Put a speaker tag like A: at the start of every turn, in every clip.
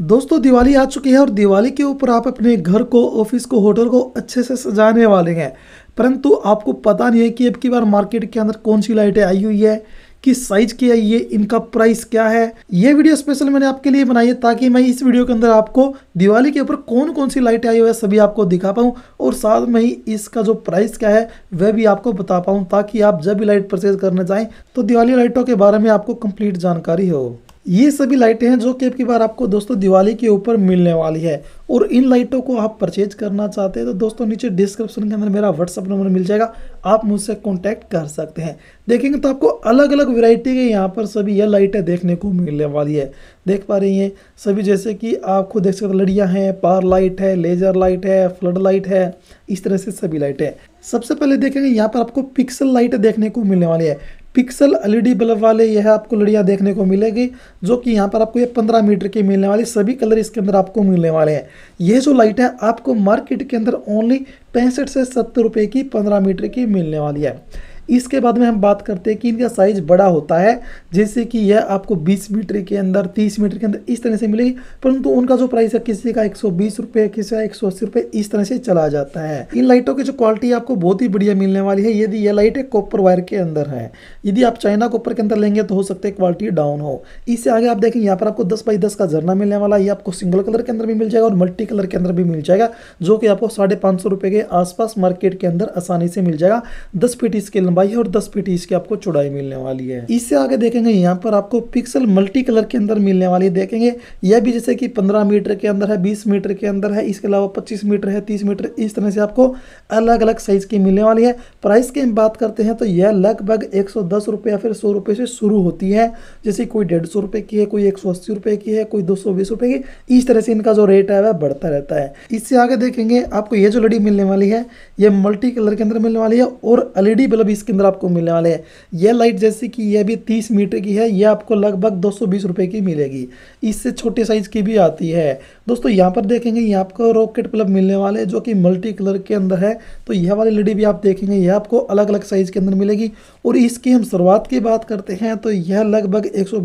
A: दोस्तों दिवाली आ चुकी है और दिवाली के ऊपर आप अपने घर को ऑफिस को होटल को अच्छे से सजाने वाले हैं परंतु आपको पता नहीं है कि अब की बार मार्केट के अंदर कौन सी लाइटें आई हुई है किस साइज की आई है इनका प्राइस क्या है ये वीडियो स्पेशल मैंने आपके लिए बनाई है ताकि मैं इस वीडियो के अंदर आपको दिवाली के ऊपर कौन कौन सी लाइटें आई हुई है सभी आपको दिखा पाऊँ और साथ में ही इसका जो प्राइस क्या है वह भी आपको बता पाऊँ ताकि आप जब भी लाइट परचेज करना चाहें तो दिवाली लाइटों के बारे में आपको कंप्लीट जानकारी हो ये सभी लाइटें हैं जो कि आपकी बार आपको दोस्तों दिवाली के ऊपर मिलने वाली है और इन लाइटों को आप परचेज करना चाहते हैं तो दोस्तों नीचे डिस्क्रिप्शन के अंदर मेरा व्हाट्सअप नंबर मिल जाएगा आप मुझसे कांटेक्ट कर सकते हैं देखेंगे तो आपको अलग अलग वेराइटी के यहाँ पर सभी यह लाइटें देखने को मिलने वाली है देख पा रही हैं सभी जैसे कि आप खुद देख सकते लड़ियाँ हैं पार लाइट है लेजर लाइट है फ्लड लाइट है इस तरह से सभी लाइटें सबसे पहले देखेंगे यहाँ पर आपको पिक्सल लाइट देखने को मिलने वाली है पिक्सल एलईडी बल्ब वाले यह आपको लड़ियाँ देखने को मिलेगी जो कि यहाँ पर आपको ये 15 मीटर की मिलने वाली सभी कलर इसके अंदर आपको मिलने वाले हैं ये जो लाइट है आपको मार्केट के अंदर ओनली पैंसठ से सत्तर रुपये की पंद्रह मीटर की मिलने वाली है इसके बाद में हम बात करते हैं कि इनका साइज बड़ा होता है जैसे कि यह आपको 20 मीटर के अंदर 30 मीटर के अंदर इस तरह से मिलेगी परंतु उनका जो प्राइस है किसी का एक सौ किसी का एक सौ इस तरह से चला जाता है इन लाइटों की जो क्वालिटी आपको बहुत ही बढ़िया मिलने वाली है यदि यह लाइट एक कॉपर वायर के अंदर है यदि आप चाइना कॉपर के अंदर लेंगे तो हो सकता है क्वालिटी डाउन हो इससे आगे आप देखें यहाँ पर आपको दस बाई दस का झरना मिलने वाला है आपको सिंगल कलर के अंदर भी मिल जाएगा और मल्टी कलर के अंदर भी मिल जाएगा जो कि आपको साढ़े सौ के आसपास मार्केट के अंदर आसानी से मिल जाएगा दस फीट इसके लंबाई और दस फीट इसकी आपको चौड़ाई मिलने वाली है इससे आगे देखेंगे यहाँ पर आपको पिक्सल मल्टी कलर के अंदर मिलने वाली है देखेंगे यह भी जैसे कि पंद्रह मीटर के अंदर है बीस मीटर के अंदर है इसके अलावा पच्चीस मीटर है तीस मीटर इस तरह से आपको अलग अलग साइज की मिलने वाली है प्राइस की बात करते हैं तो यह लगभग एक सौ दस रुपये या फिर सौ रुपये से शुरू होती है जैसे कोई डेढ़ सौ रुपये की है कोई एक सौ अस्सी रुपये की है कोई दो सौ बीस रुपये की इस तरह से इनका जो रेट है वह बढ़ता रहता है इससे आगे देखेंगे आपको यह जो लड़ी मिलने वाली है यह मल्टी कलर के अंदर मिलने वाली है और एलईडी बल्ब इसके इसके अंदर आपको मिलने वाले हैं यह लाइट जैसे कि यह भी 30 मीटर की है यह आपको लगभग दो सौ की मिलेगी इससे छोटे साइज़ की भी आती है दोस्तों यहाँ पर देखेंगे यहाँ आपको रॉकेट प्लब मिलने वाले जो कि मल्टी कलर के अंदर है तो यह वाली लड़ी भी आप देखेंगे यह आपको अलग अलग साइज़ के अंदर मिलेगी और इसकी हम शुरुआत की बात करते हैं तो यह लगभग एक सौ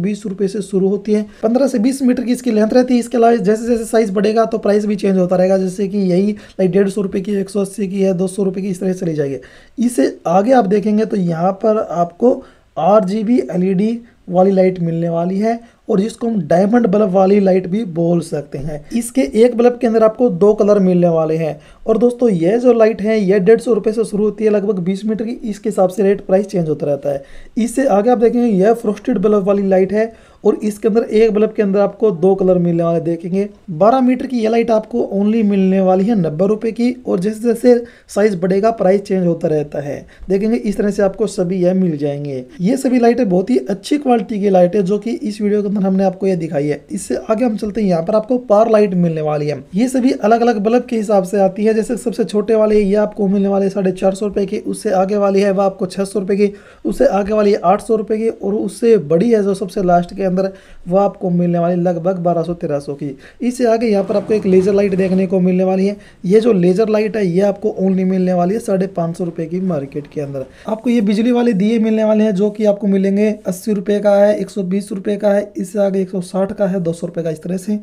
A: से शुरू होती है पंद्रह से बीस मीटर की इसकी लेंथ रहती है इसके अलावा जैसे जैसे साइज़ बढ़ेगा तो प्राइस भी चेंज होता रहेगा जैसे कि यही लाइक डेढ़ की एक की है दो की इस तरह चली जाएगी इसे आगे आप देखेंगे देखेंगे तो यहाँ पर आपको R G B L E D वाली लाइट मिलने वाली है और जिसको हम डायमंड बल्ब वाली लाइट भी बोल सकते हैं इसके एक बल्ब के अंदर आपको दो कलर मिलने वाले हैं और दोस्तों ये जो लाइट है ये डेढ़ सौ रुपये से शुरू होती है लगभग बीस मीटर की इसके हिसाब से रेट प्राइस चेंज होता रहता है इससे आगे आप देखेंगे यह फ्रोस्टेड बल्ब वाली लाइट है और इसके अंदर एक बल्ब के अंदर आपको दो कलर मिलने वाले देखेंगे बारह मीटर की ये लाइट आपको ओनली मिलने वाली है नब्बे रुपए की और जैसे जैसे साइज बढ़ेगा प्राइस चेंज होता रहता है देखेंगे इस तरह से आपको सभी यह मिल जाएंगे ये सभी लाइटें बहुत ही अच्छी क्वालिटी की लाइट है जो कि इस वीडियो के अंदर हमने आपको यह दिखाई है इससे आगे हम चलते हैं यहाँ पर आपको पार लाइट मिलने वाली है ये सभी अलग अलग बल्ब के हिसाब से आती है जैसे सबसे छोटे वाले ये आपको मिलने वाले साढ़े चार सौ रुपए की उससे आगे वाली है वह आपको छह सौ रुपए की उससे आगे वाली आठ सौ रुपए की और उससे बड़ी है जो सबसे लास्ट के अंदर वो आपको मिलने वाली लगभग बारह सौ तेरह सौ की इससे आगे यहाँ पर आपको एक लेज़र लाइट देखने को मिलने वाली है ये जो लेज़र लाइट है ये आपको ओनली मिलने वाली है साढ़े पाँच सौ रुपये की मार्केट के अंदर आपको ये बिजली वाले दिए मिलने वाले हैं जो कि आपको मिलेंगे अस्सी रुपये का है एक सौ बीस रुपये का है इससे आगे एक सौ साठ का है दो सौ रुपये का इस तरह से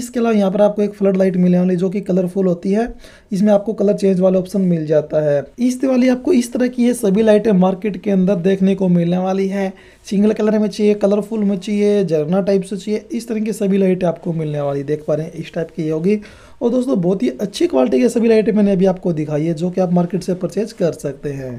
A: इसके अलावा यहाँ पर आपको एक फ्लड लाइट मिलने वाली जो कि कलरफुल होती है इसमें आपको कलर चेंज वाला ऑप्शन मिल जाता है इस दिवाली आपको इस तरह की ये सभी लाइटें मार्केट के अंदर देखने को मिलने वाली है सिंगल कलर में चाहिए कलरफुल में चाहिए चाहिए झरना टाइप से चाहिए इस तरह की सभी लाइटें आपको मिलने वाली देख पा रहे हैं इस टाइप की ये होगी और दोस्तों बहुत ही अच्छी क्वालिटी की सभी लाइटें मैंने अभी आपको दिखाई है जो कि आप मार्केट से परचेज कर सकते हैं